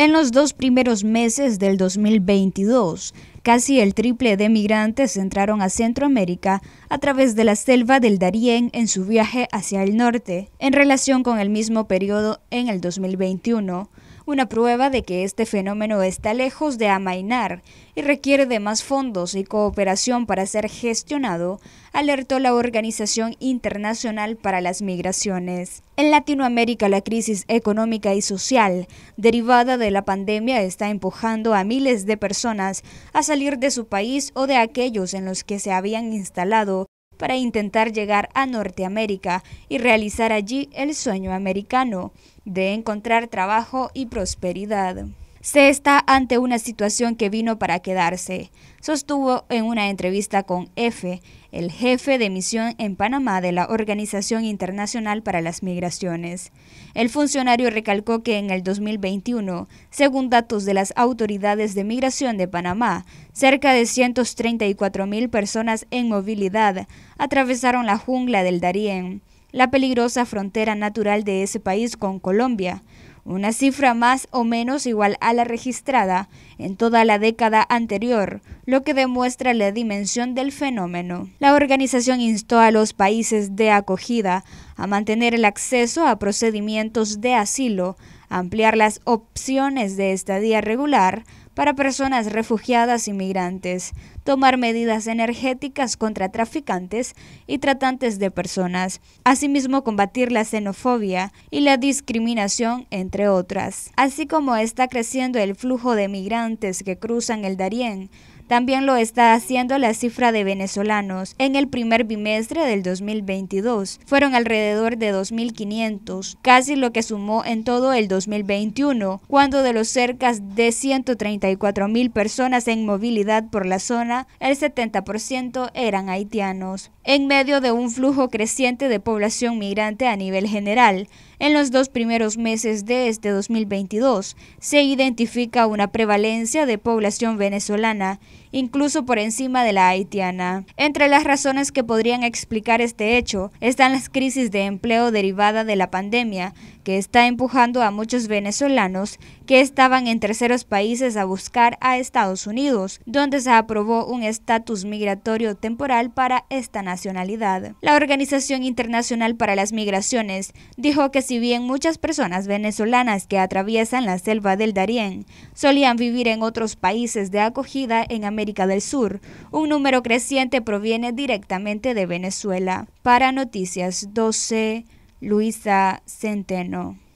En los dos primeros meses del 2022, casi el triple de migrantes entraron a Centroamérica a través de la selva del Darién en su viaje hacia el norte, en relación con el mismo periodo en el 2021 una prueba de que este fenómeno está lejos de amainar y requiere de más fondos y cooperación para ser gestionado, alertó la Organización Internacional para las Migraciones. En Latinoamérica la crisis económica y social derivada de la pandemia está empujando a miles de personas a salir de su país o de aquellos en los que se habían instalado para intentar llegar a Norteamérica y realizar allí el sueño americano de encontrar trabajo y prosperidad se está ante una situación que vino para quedarse, sostuvo en una entrevista con EFE, el jefe de misión en Panamá de la Organización Internacional para las Migraciones. El funcionario recalcó que en el 2021, según datos de las autoridades de migración de Panamá, cerca de 134 mil personas en movilidad atravesaron la jungla del Darién la peligrosa frontera natural de ese país con Colombia, una cifra más o menos igual a la registrada en toda la década anterior, lo que demuestra la dimensión del fenómeno. La organización instó a los países de acogida a mantener el acceso a procedimientos de asilo, ampliar las opciones de estadía regular, para personas refugiadas y migrantes, tomar medidas energéticas contra traficantes y tratantes de personas, asimismo combatir la xenofobia y la discriminación, entre otras. Así como está creciendo el flujo de migrantes que cruzan el Darién, también lo está haciendo la cifra de venezolanos. En el primer bimestre del 2022 fueron alrededor de 2.500, casi lo que sumó en todo el 2021, cuando de los cerca de 134.000 personas en movilidad por la zona, el 70% eran haitianos. En medio de un flujo creciente de población migrante a nivel general, en los dos primeros meses de este 2022 se identifica una prevalencia de población venezolana, incluso por encima de la haitiana. Entre las razones que podrían explicar este hecho están las crisis de empleo derivada de la pandemia, que está empujando a muchos venezolanos que estaban en terceros países a buscar a Estados Unidos, donde se aprobó un estatus migratorio temporal para esta nacionalidad. La Organización Internacional para las Migraciones dijo que si bien muchas personas venezolanas que atraviesan la selva del Darién solían vivir en otros países de acogida en América del Sur, un número creciente proviene directamente de Venezuela. Para Noticias 12, Luisa Centeno.